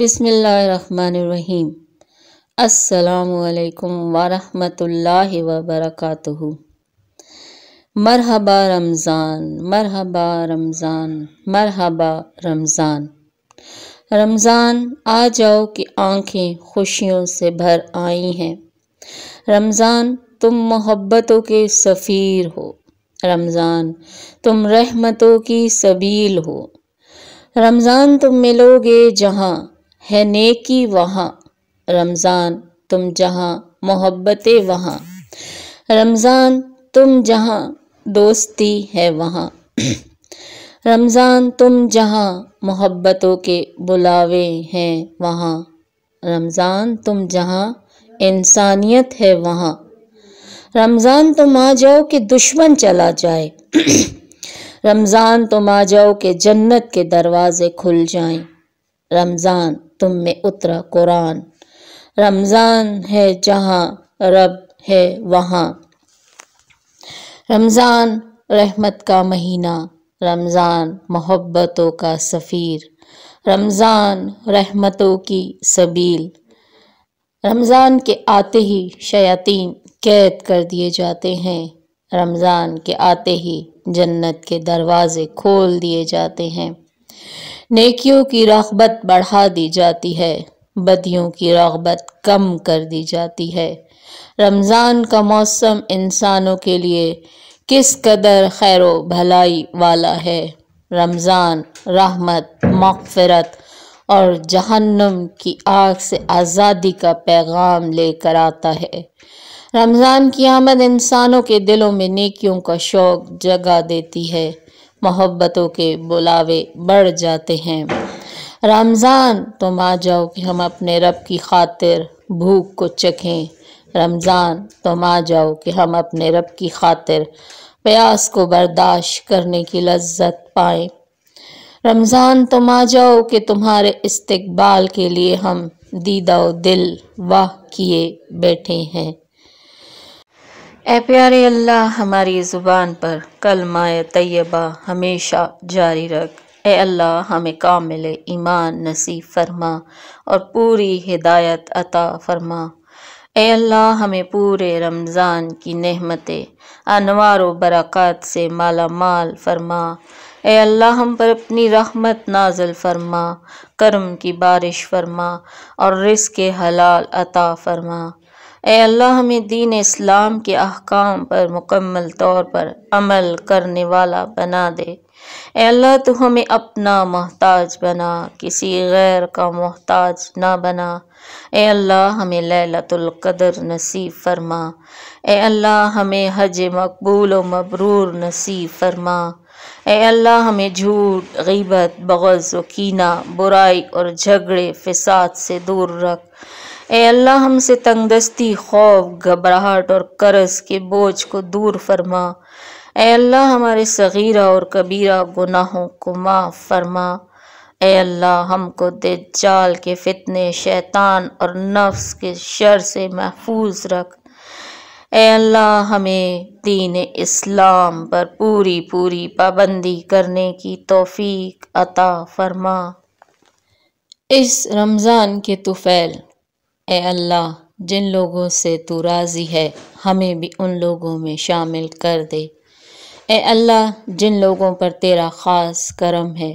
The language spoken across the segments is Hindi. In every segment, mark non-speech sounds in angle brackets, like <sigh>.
बिसमीम् अल्लाम वरहमतुल्लाह वबरकatuhu मरहबा रमज़ान मरहबा रमज़ान मरहबा रमज़ान रमज़ान आ जाओ कि आंखें खुशियों से भर आई हैं रमज़ान तुम मोहब्बतों के सफ़ीर हो रमज़ान तुम रहमतों की सबील हो रमज़ान तुम मिलोगे जहाँ है नेकी वहाँ रमज़ान तुम जहाँ मोहब्बतें वहाँ रमज़ान तुम जहाँ दोस्ती है वहाँ <clears throat> रमज़ान तुम जहाँ मोहब्बतों के बुलावे हैं वहाँ रमज़ान तुम जहाँ इंसानियत है वहाँ रमज़ान तुम आ जाओ कि दुश्मन चला जाए <clears throat> रमज़ान तुम आ जाओ कि जन्नत के दरवाज़े खुल जाएं रमज़ान तुम में उतरा कुरान रमज़ान है जहाँ रब है वहां रमज़ान रहमत का महीना रमज़ान मोहब्बतों का सफ़ीर रमज़ान रहमतों की सबील रमज़ान के आते ही शयातीन कैद कर दिए जाते हैं रमज़ान के आते ही जन्नत के दरवाज़े खोल दिए जाते हैं नेकियों की रगबत बढ़ा दी जाती है बदियों की रगबत कम कर दी जाती है रमज़ान का मौसम इंसानों के लिए किस कदर खैर भलाई वाला है रमज़ान रहमत मकफरत और जहन्नम की आग से आज़ादी का पैगाम लेकर आता है रमज़ान की आमद इंसानों के दिलों में नेकियों का शौक़ जगा देती है मोहब्बतों के बुलावे बढ़ जाते हैं रमज़ान तुम आ जाओ कि हम अपने रब की खातिर भूख को चखें रमज़ान तुम आ जाओ कि हम अपने रब की खातिर प्यास को बर्दाश्त करने की लज्जत पाएं रमज़ान तुम आ जाओ कि तुम्हारे इस्तकबाल के लिए हम दीदा दिल वाह किए बैठे हैं ए प्यारे अल्लाह हमारी ज़ुबान पर माय तयबा हमेशा जारी रख ए अल्लाह हमें कामिल ईमान नसीब फरमा और पूरी हिदायत अता फरमा ए अल्लाह हमें पूरे रमज़ान की नहमतें अनवार बरक़ात से माला माल फरमा ए अल्लाह हम पर अपनी रहमत नाजल फरमा करम की बारिश फरमा और रिस के हलाल अता फरमा अल्लाह हमें दीन इस्लाम के अहकाम पर मुकम्मल तौर पर अमल करने वाला बना दे अल्लाह तो हमें अपना मोहताज बना किसी गैर का मोहताज ना बना ए अल्लाह हमें लैलतुल्क़दर नसीब फरमा ए अल्लाह हमें हज मकबूल व मबरूर नसीब फरमा ए अल्लाह हमें झूठ गीबत बगज़ कीना बुराई और झगड़े फिसाद से दूर रख ए अल्लाह हमसे तंगदस्ती खौफ घबराहट और करस के बोझ को दूर फरमा ए अल्लाह हमारे सगीरा और कबीरा गुनाहों को माफ़ फरमा ए अल्लाह हमको दज्जाल के फितने शैतान और नफ्स के शर से महफूज रख ए अल्लाह हमें दीन इस्लाम पर पूरी पूरी पाबंदी करने की तौफीक अता फरमा इस रमज़ान के तुफ़ैल ए अल्लाह जिन लोगों से तू राज़ी है हमें भी उन लोगों में शामिल कर दे ए अल्लाह जिन लोगों पर तेरा ख़ास करम है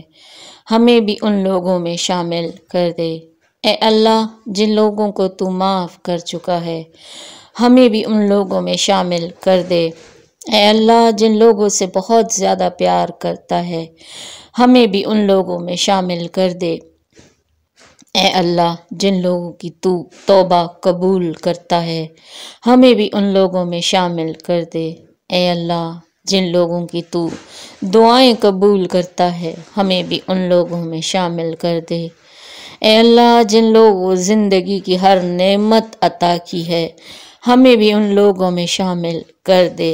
हमें भी उन लोगों में शामिल कर दे ए अल्लाह जिन लोगों को तू माफ़ कर चुका है हमें भी उन लोगों में शामिल कर दे ए अल्लाह जिन लोगों से बहुत ज़्यादा प्यार करता है हमें भी उन लोगों में शामिल कर दे ए अल्लाह जिन लोगों की तू तोबा कबूल करता है हमें भी उन लोगों में शामिल कर दे ए अल्लाह जिन लोगों की तू दुआएं कबूल करता है हमें भी उन लोगों में शामिल कर दे ए अल्लाह जिन लोगों ज़िंदगी की हर नेमत अता की है हमें भी उन लोगों में शामिल कर दे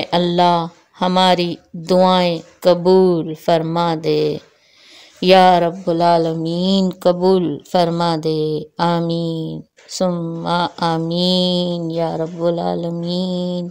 ए अल्लाह हमारी दुआएं कबूल फरमा दे या रब्बुलमीन कबूल फरमा दे आमीन सुम्मा आमीन या रब्बुलमीन